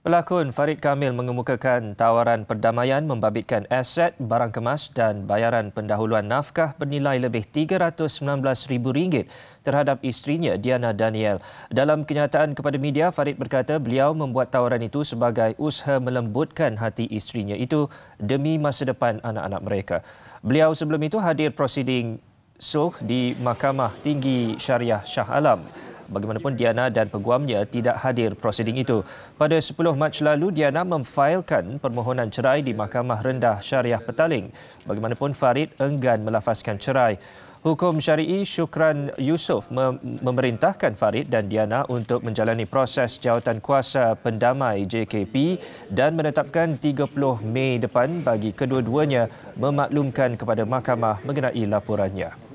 Pelakon Farid Kamil mengemukakan tawaran perdamaian membabitkan aset, barang kemas dan bayaran pendahuluan nafkah bernilai lebih RM319,000 terhadap isterinya Diana Daniel. Dalam kenyataan kepada media, Farid berkata beliau membuat tawaran itu sebagai usaha melembutkan hati isterinya itu demi masa depan anak-anak mereka. Beliau sebelum itu hadir prosiding soh di Mahkamah Tinggi Syariah Shah Alam. Bagaimanapun Diana dan peguamnya tidak hadir prosiding itu. Pada 10 Mac lalu Diana memfailkan permohonan cerai di Mahkamah Rendah Syariah Petaling. Bagaimanapun Farid enggan melafazkan cerai. Hukum syari'i Syukran Yusof mem- memerintahkan Farid dan Diana untuk menjalani proses jawatan kuasa pendamai JKP dan menetapkan 30 Mei depan bagi kedua-duanya memaklumkan kepada mahkamah mengenai laporannya.